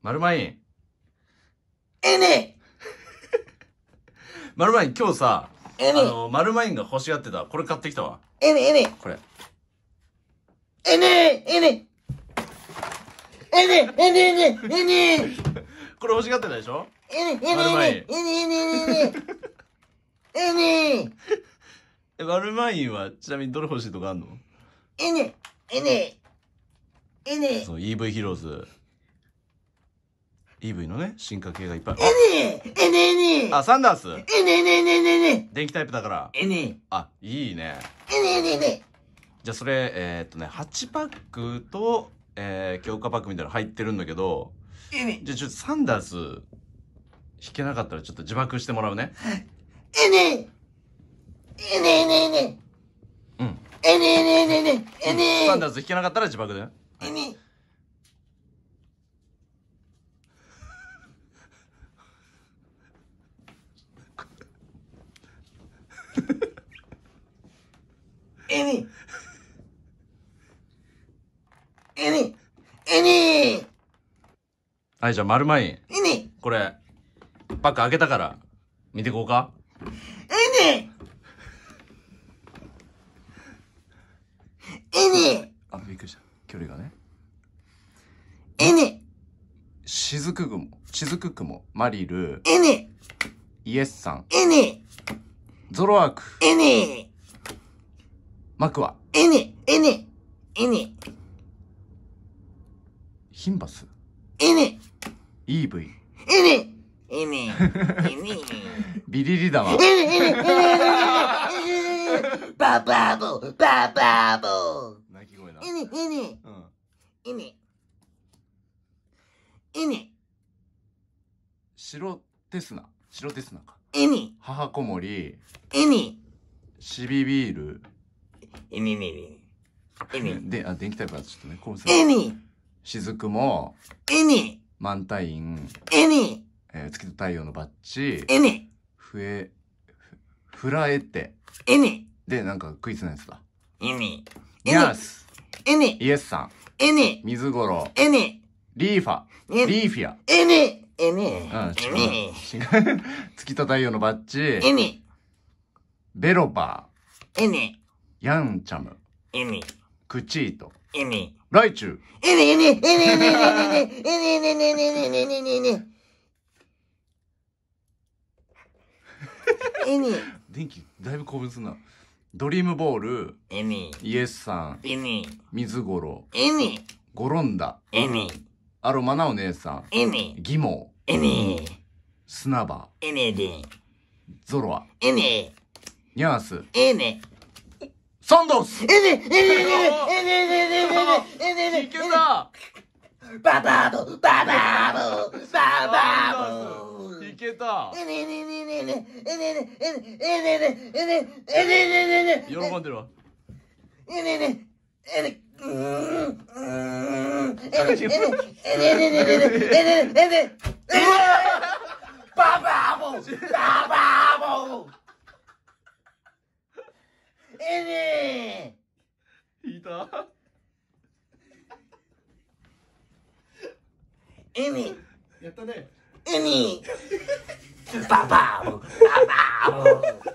マまいえねマルマイン今日さ、えねあの、マルマインが欲しがってた、これ買ってきたわ。えねえねこれ。えねえねえねえねえねえね これ欲しがってたでしょえねえねえねえねえねえねえねえ、マルマインはちなみにどれ欲しいとかあんのえねえねえねそう、EV ヒローズ。EV のね、進化系がいっぱい。ねえねあ、サンダースえねえねえねえねえね電気タイプだから。えねあ、いいね。えねえねえねじゃあそれ、えー、っとね、8パックと、えー、強化パックみたいなの入ってるんだけど、えねじゃあちょっとサンダース、弾けなかったらちょっと自爆してもらうね。えねええねえねえねえ。うん。えねえねえねえねえ。サンダース弾けなかったら自爆だよ。えねえ。えにえにはい、じゃあ丸まい。えにこれ、パック開けたから、見てこうか。えにえにあ、びっくりした。距離がね。えにしず雫雲、雫雲、マリル。えにイエスさん。えにゾロアーク。えにマクは。えにえにえにヒンバス。えね EV。えねえねえねビリリだわ。えねえねえねババボババボ鳴き声な。えねえねえねえね白テスナ。白テスナか。えね母子守。えねシビビール。えねねね。えねで、あ、電気タイプはちょっとね、こうする。えね雫も、イニ満タイン、イニえー、月と太陽のバッジ、えニふえ、ふらえて、えニで、なんかクイズのやつだ。えニイエス、イニイエスさん、えニ水五郎、イニリーファ、リーフィア、えニえニうん、違う。月と太陽のバッジ、えニベロバー、イニヤンチャム、イニクチート。意味。イチュ味意味意味意味意味意味意味意味意味意味意味意味意電気、だいぶ興奮すんな。ドリームボール。意味。イエスさん。意味。水五郎。意味。ゴロンダ。意味。アロマなお姉さん。意味。ギモ。意味。砂場。意味で。ゾロア。意味。ニャース。意味。サンドースえねえねえねえねえねえねえねえねえねえバえーえバえーえバえーえいえた。えねねねねねえねねえねえねえねえねねね喜えでえわ。えねねえねえんえんえねねえねねねねえねねえねえバえボえバえボえね意味やったね意味ババーババー